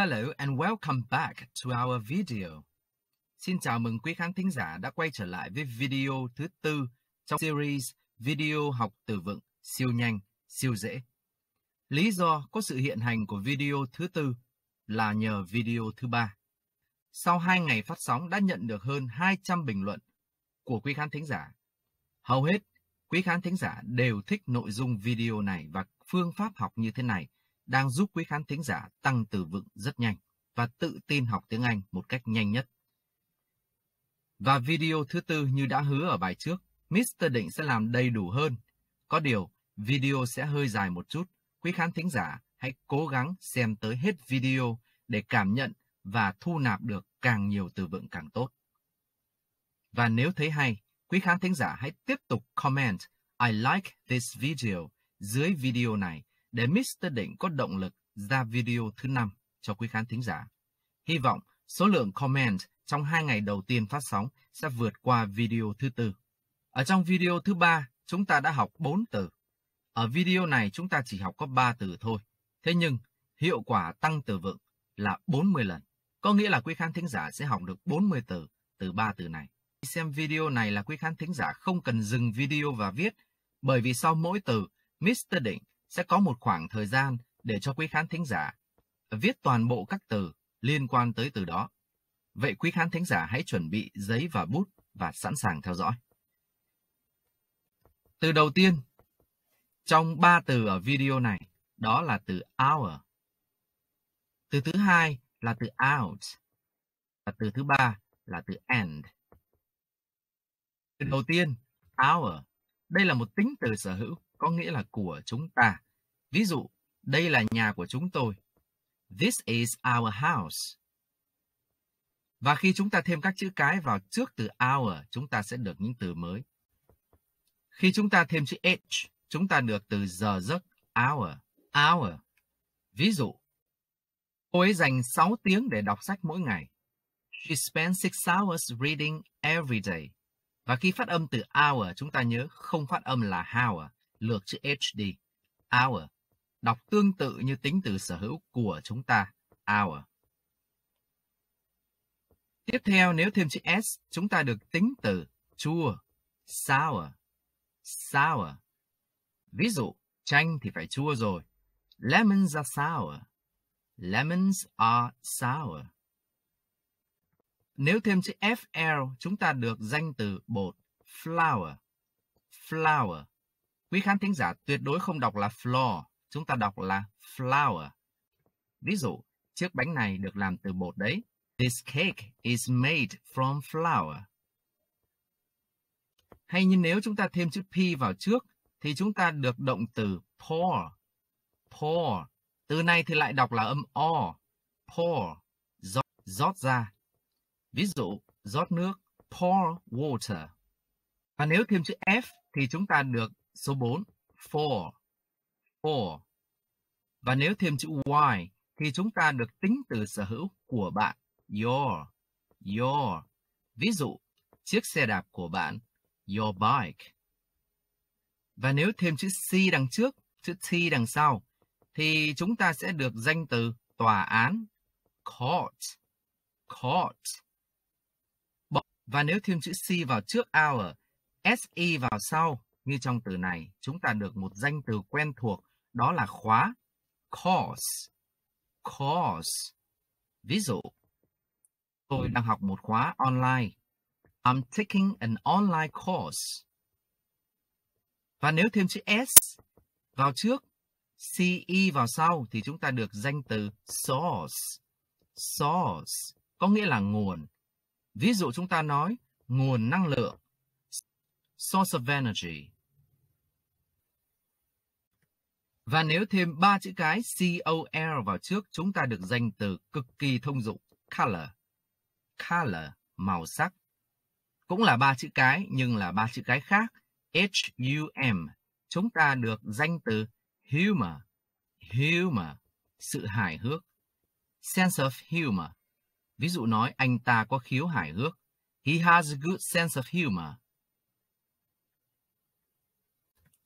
Hello and welcome back to our video. Xin chào mừng quý khán thính giả đã quay trở lại với video thứ tư trong series video học từ vựng siêu nhanh, siêu dễ. Lý do có sự hiện hành của video thứ tư là nhờ video thứ ba. Sau 2 ngày phát sóng đã nhận được hơn 200 bình luận của quý khán thính giả. Hầu hết, quý khán thính giả đều thích nội dung video này và phương pháp học như thế này – đang giúp quý khán thính giả tăng từ vựng rất nhanh và tự tin học tiếng Anh một cách nhanh nhất. Và video thứ tư như đã hứa ở bài trước, Mr. Định sẽ làm đầy đủ hơn. Có điều, video sẽ hơi dài một chút. Quý khán thính giả hãy cố gắng xem tới hết video để cảm nhận và thu nạp được càng nhiều từ vựng càng tốt. Và nếu thấy hay, quý khán thính giả hãy tiếp tục comment I like this video dưới video này để Mr. Định có động lực ra video thứ năm cho quý khán thính giả. Hy vọng số lượng comment trong hai ngày đầu tiên phát sóng sẽ vượt qua video thứ tư. Ở trong video thứ ba, chúng ta đã học 4 từ. Ở video này chúng ta chỉ học có 3 từ thôi. Thế nhưng, hiệu quả tăng từ vựng là 40 lần. Có nghĩa là quý khán thính giả sẽ học được 40 từ từ 3 từ này. xem video này là quý khán thính giả không cần dừng video và viết, bởi vì sau mỗi từ, Mr. Định sẽ có một khoảng thời gian để cho quý khán thính giả viết toàn bộ các từ liên quan tới từ đó. Vậy quý khán thính giả hãy chuẩn bị giấy và bút và sẵn sàng theo dõi. Từ đầu tiên, trong ba từ ở video này, đó là từ hour. Từ thứ hai là từ out. Và từ thứ ba là từ end. Từ đầu tiên, hour. Đây là một tính từ sở hữu có nghĩa là của chúng ta. Ví dụ, đây là nhà của chúng tôi. This is our house. Và khi chúng ta thêm các chữ cái vào trước từ our, chúng ta sẽ được những từ mới. Khi chúng ta thêm chữ h, chúng ta được từ giờ giấc hour, hour. Ví dụ, cô ấy dành 6 tiếng để đọc sách mỗi ngày. She spends 6 hours reading every day. Và khi phát âm từ hour, chúng ta nhớ không phát âm là hour, lược chữ HD, hour, đọc tương tự như tính từ sở hữu của chúng ta, hour. Tiếp theo, nếu thêm chữ S, chúng ta được tính từ chua, sour, sour. Ví dụ, chanh thì phải chua rồi. Lemons are sour. Lemons are sour. Nếu thêm chữ FL, chúng ta được danh từ bột, flour, flour. Quý khán thính giả tuyệt đối không đọc là floor, chúng ta đọc là flour Ví dụ, chiếc bánh này được làm từ bột đấy. This cake is made from flour. Hay như nếu chúng ta thêm chữ P vào trước, thì chúng ta được động từ pour. Pour. Từ này thì lại đọc là âm O. Pour. Rót, rót ra. Ví dụ, rót nước. Pour water. Và nếu thêm chữ F thì chúng ta được số 4, for. For. Và nếu thêm chữ y thì chúng ta được tính từ sở hữu của bạn, your. Your. Ví dụ, chiếc xe đạp của bạn, your bike. Và nếu thêm chữ C đằng trước, chữ T đằng sau, thì chúng ta sẽ được danh từ tòa án, court. Court. Và nếu thêm chữ C vào trước hour, SE vào sau, như trong từ này, chúng ta được một danh từ quen thuộc, đó là khóa course. Course. Ví dụ, tôi đang học một khóa online. I'm taking an online course. Và nếu thêm chữ S vào trước, CE vào sau thì chúng ta được danh từ source. Source có nghĩa là nguồn. Ví dụ chúng ta nói nguồn năng lượng. Source of energy. Và nếu thêm ba chữ cái COL vào trước, chúng ta được danh từ cực kỳ thông dụng color. Color, màu sắc. Cũng là ba chữ cái, nhưng là ba chữ cái khác. H-U-M, chúng ta được danh từ humor. Humor, sự hài hước. Sense of humor. Ví dụ nói anh ta có khiếu hài hước. He has a good sense of humor.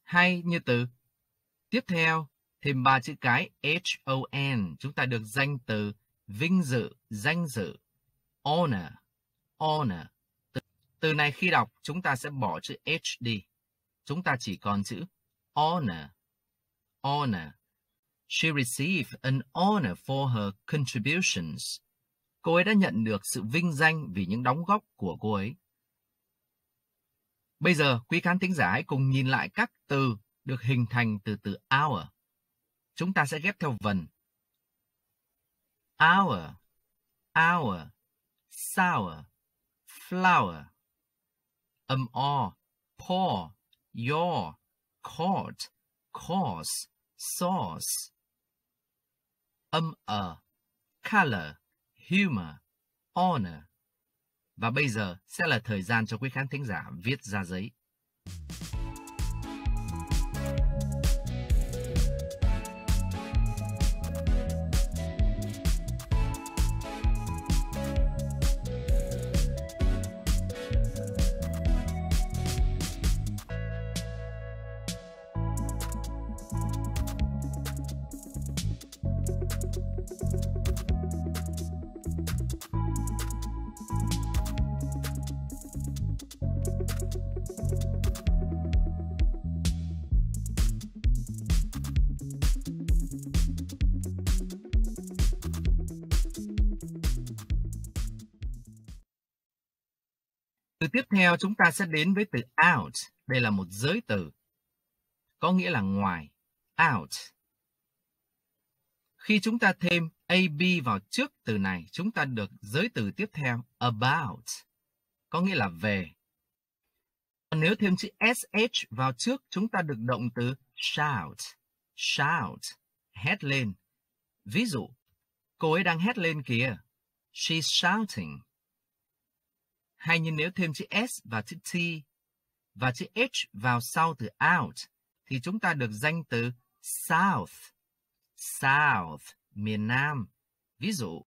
Hay như từ Tiếp theo, thêm ba chữ cái H-O-N, chúng ta được danh từ vinh dự, danh dự, honor, honor. Từ, từ này khi đọc, chúng ta sẽ bỏ chữ H đi. Chúng ta chỉ còn chữ honor, honor. She received an honor for her contributions. Cô ấy đã nhận được sự vinh danh vì những đóng góp của cô ấy. Bây giờ, quý khán thính giả hãy cùng nhìn lại các từ được hình thành từ từ hour. Chúng ta sẽ ghép theo vần. Hour, hour, sour, flower. Âm o, paw, your, court, course, sauce. Âm ờ, color, humor, honor. Và bây giờ sẽ là thời gian cho quý khán thính giả viết ra giấy. Từ tiếp theo chúng ta sẽ đến với từ out. Đây là một giới từ. Có nghĩa là ngoài. Out. Khi chúng ta thêm AB vào trước từ này, chúng ta được giới từ tiếp theo about. Có nghĩa là về. Nếu thêm chữ SH vào trước, chúng ta được động từ shout. Shout. Hét lên. Ví dụ, cô ấy đang hét lên kìa. She's shouting hay như nếu thêm chữ S và chữ T và chữ H vào sau từ out thì chúng ta được danh từ South. South, miền Nam. Ví dụ,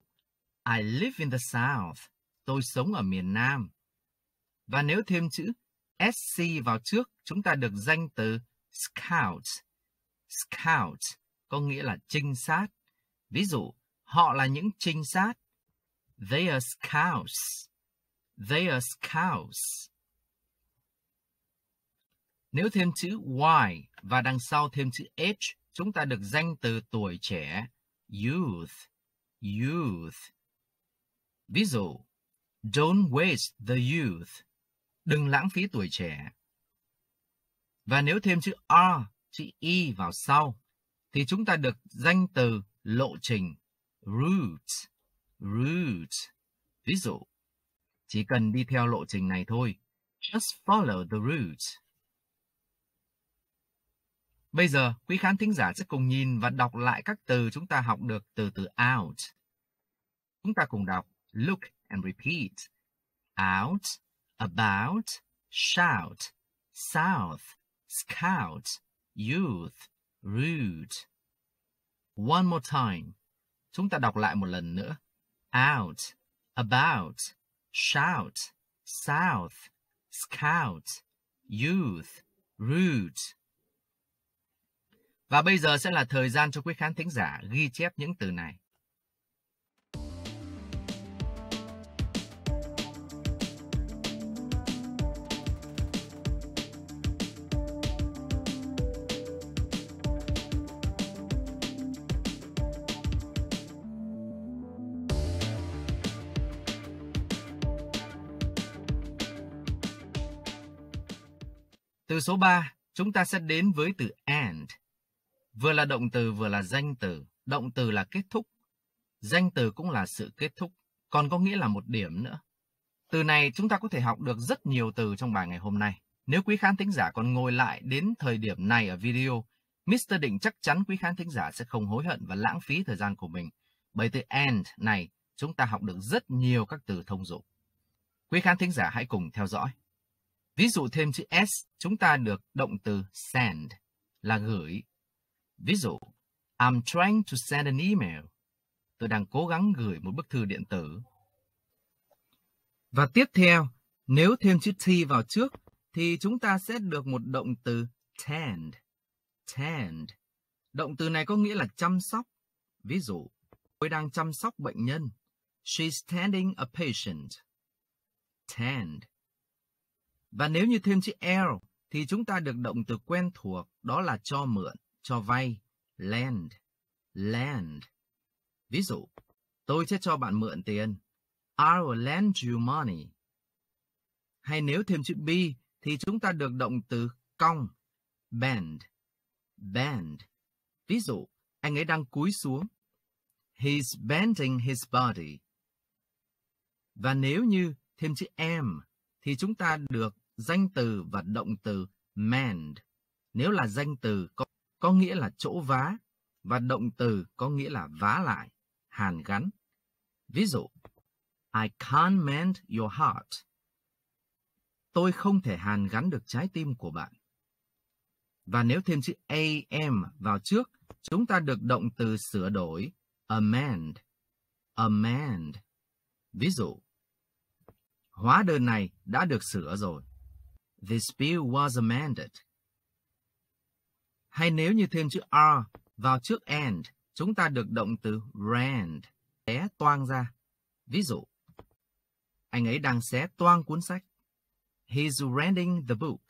I live in the South. Tôi sống ở miền Nam. Và nếu thêm chữ SC vào trước, chúng ta được danh từ Scout. Scout có nghĩa là trinh sát. Ví dụ, họ là những trinh sát. They are scouts. They are cows. Nếu thêm chữ Y và đằng sau thêm chữ H, chúng ta được danh từ tuổi trẻ, youth, youth. Ví dụ, don't waste the youth, đừng lãng phí tuổi trẻ. Và nếu thêm chữ R, chữ Y vào sau, thì chúng ta được danh từ lộ trình, route, route. Ví dụ, chỉ cần đi theo lộ trình này thôi. Just follow the route. Bây giờ, quý khán thính giả sẽ cùng nhìn và đọc lại các từ chúng ta học được từ từ out. Chúng ta cùng đọc look and repeat. Out, about, shout, south, scout, youth, rude. One more time. Chúng ta đọc lại một lần nữa. Out, about, shout, south, scout, youth, root. Và bây giờ sẽ là thời gian cho quý khán thính giả ghi chép những từ này. Từ số 3, chúng ta sẽ đến với từ and. Vừa là động từ vừa là danh từ, động từ là kết thúc, danh từ cũng là sự kết thúc, còn có nghĩa là một điểm nữa. Từ này chúng ta có thể học được rất nhiều từ trong bài ngày hôm nay. Nếu quý khán thính giả còn ngồi lại đến thời điểm này ở video, Mr. Định chắc chắn quý khán thính giả sẽ không hối hận và lãng phí thời gian của mình. Bởi từ and này, chúng ta học được rất nhiều các từ thông dụng. Quý khán thính giả hãy cùng theo dõi. Ví dụ thêm chữ S, chúng ta được động từ send là gửi. Ví dụ, I'm trying to send an email. Tôi đang cố gắng gửi một bức thư điện tử. Và tiếp theo, nếu thêm chữ T vào trước, thì chúng ta sẽ được một động từ tend. Tend. Động từ này có nghĩa là chăm sóc. Ví dụ, tôi đang chăm sóc bệnh nhân. She's tending a patient. Tend và nếu như thêm chữ l thì chúng ta được động từ quen thuộc đó là cho mượn, cho vay, lend, lend. Ví dụ, tôi sẽ cho bạn mượn tiền. I will lend you money. Hay nếu thêm chữ b thì chúng ta được động từ cong, bend, bend. Ví dụ, anh ấy đang cúi xuống. He's bending his body. Và nếu như thêm chữ m thì chúng ta được danh từ và động từ mend. Nếu là danh từ có, có nghĩa là chỗ vá và động từ có nghĩa là vá lại, hàn gắn. Ví dụ, I can't mend your heart. Tôi không thể hàn gắn được trái tim của bạn. Và nếu thêm chữ am vào trước, chúng ta được động từ sửa đổi amend. Amend. Ví dụ, Hóa đơn này đã được sửa rồi. This bill was amended. Hay nếu như thêm chữ R vào trước and, chúng ta được động từ rand, xé toang ra. Ví dụ, anh ấy đang xé toang cuốn sách. He's rending the book.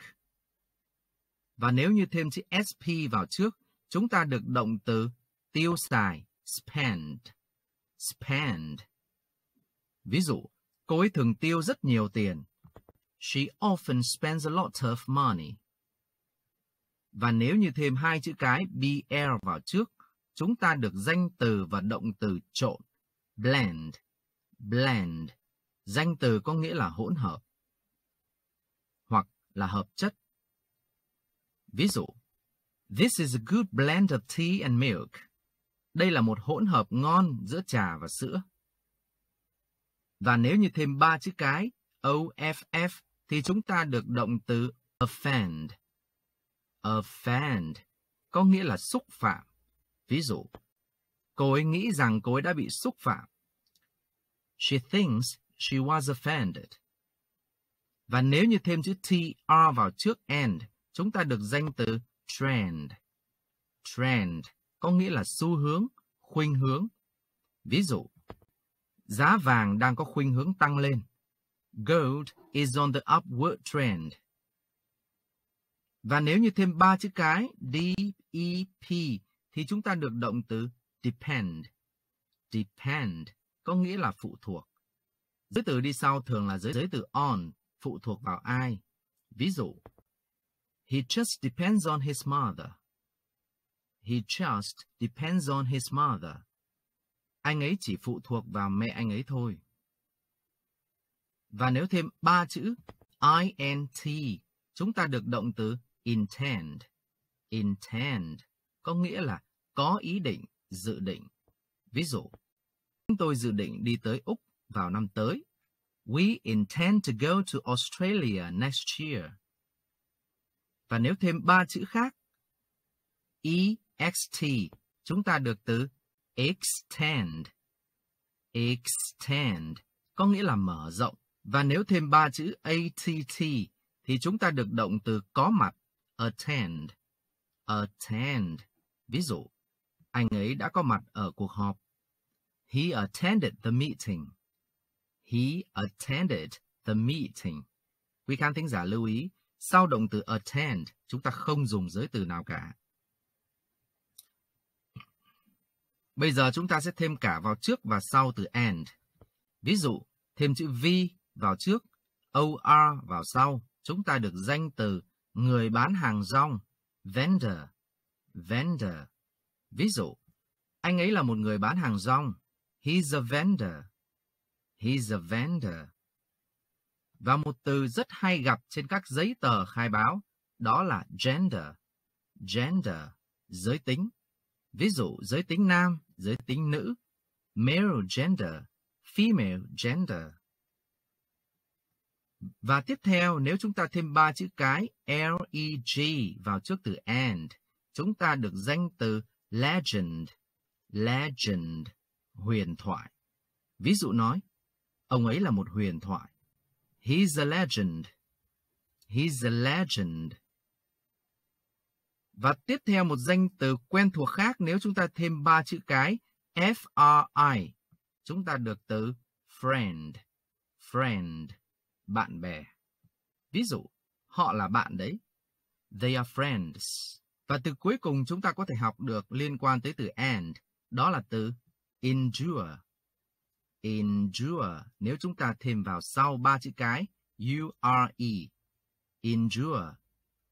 Và nếu như thêm chữ SP vào trước, chúng ta được động từ tiêu xài, spend. Spend. Ví dụ, Cô ấy thường tiêu rất nhiều tiền. She often spends a lot of money. Và nếu như thêm hai chữ cái BL er vào trước, chúng ta được danh từ và động từ trộn. Blend. Blend. Danh từ có nghĩa là hỗn hợp. Hoặc là hợp chất. Ví dụ, This is a good blend of tea and milk. Đây là một hỗn hợp ngon giữa trà và sữa. Và nếu như thêm ba chữ cái OFF thì chúng ta được động từ offend. Offend có nghĩa là xúc phạm. Ví dụ, cô ấy nghĩ rằng cô ấy đã bị xúc phạm. She thinks she was offended. Và nếu như thêm chữ TR vào trước end, chúng ta được danh từ trend. Trend có nghĩa là xu hướng, khuynh hướng. Ví dụ, giá vàng đang có khuynh hướng tăng lên. Gold is on the upward trend. Và nếu như thêm ba chữ cái D-E-P thì chúng ta được động từ depend. Depend có nghĩa là phụ thuộc. Giới từ đi sau thường là giới giới từ on, phụ thuộc vào ai. Ví dụ, He just depends on his mother. He just depends on his mother anh ấy chỉ phụ thuộc vào mẹ anh ấy thôi. Và nếu thêm ba chữ INT, chúng ta được động từ intend. Intend có nghĩa là có ý định, dự định. Ví dụ, chúng tôi dự định đi tới Úc vào năm tới. We intend to go to Australia next year. Và nếu thêm ba chữ khác, EXT, chúng ta được từ extend. Extend có nghĩa là mở rộng và nếu thêm ba chữ ATT thì chúng ta được động từ có mặt attend. Attend. Ví dụ, anh ấy đã có mặt ở cuộc họp. He attended the meeting. He attended the meeting. Quý khán thính giả lưu ý, sau động từ attend, chúng ta không dùng giới từ nào cả. Bây giờ chúng ta sẽ thêm cả vào trước và sau từ and. Ví dụ, thêm chữ V vào trước, OR vào sau, chúng ta được danh từ người bán hàng rong, vendor, vendor. Ví dụ, anh ấy là một người bán hàng rong, he's a vendor, he's a vendor. Và một từ rất hay gặp trên các giấy tờ khai báo, đó là gender, gender, giới tính. Ví dụ, giới tính nam giới tính nữ, male gender, female gender. Và tiếp theo, nếu chúng ta thêm ba chữ cái L-E-G vào trước từ and, chúng ta được danh từ legend, legend, huyền thoại. Ví dụ nói, ông ấy là một huyền thoại. He's a legend. He's a legend. Và tiếp theo một danh từ quen thuộc khác nếu chúng ta thêm ba chữ cái f r i Chúng ta được từ friend. Friend. Bạn bè. Ví dụ, họ là bạn đấy. They are friends. Và từ cuối cùng chúng ta có thể học được liên quan tới từ and. Đó là từ endure. Endure. Nếu chúng ta thêm vào sau ba chữ cái U-R-E. Endure.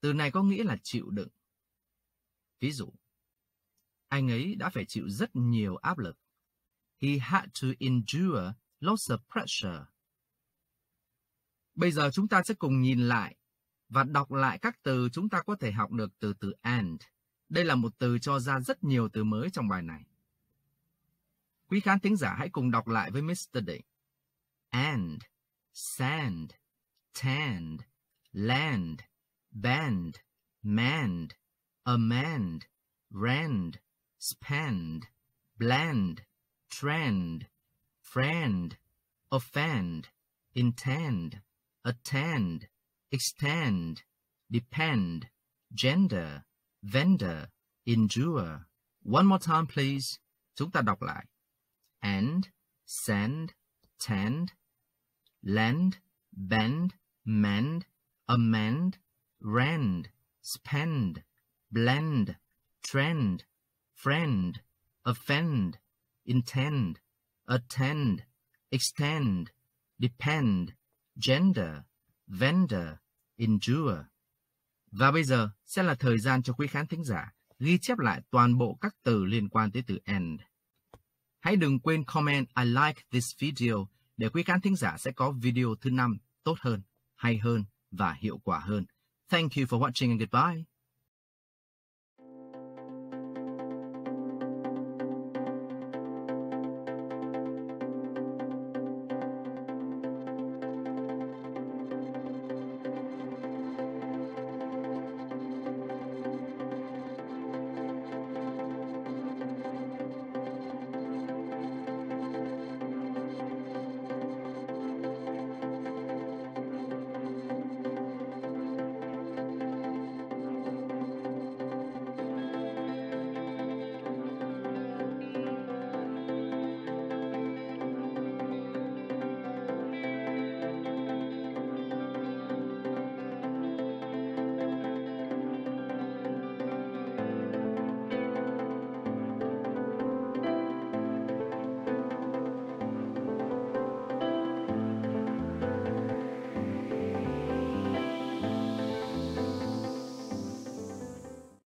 Từ này có nghĩa là chịu đựng. Ví dụ, anh ấy đã phải chịu rất nhiều áp lực. He had to endure lots of pressure. Bây giờ chúng ta sẽ cùng nhìn lại và đọc lại các từ chúng ta có thể học được từ từ and. Đây là một từ cho ra rất nhiều từ mới trong bài này. Quý khán thính giả hãy cùng đọc lại với Mr. Định. And, sand, tanned, land, band, manned, amend, rend, spend, blend, trend, friend, offend, intend, attend, extend, depend, gender, vendor, endure. One more time please. Chúng ta đọc lại. End, send, tend, lend, bend, mend, amend, rend, spend, blend, trend, friend, offend, intend, attend, extend, depend, gender, vendor, endure. Và bây giờ sẽ là thời gian cho quý khán thính giả ghi chép lại toàn bộ các từ liên quan tới từ end. Hãy đừng quên comment I like this video để quý khán thính giả sẽ có video thứ năm tốt hơn, hay hơn và hiệu quả hơn. Thank you for watching and goodbye.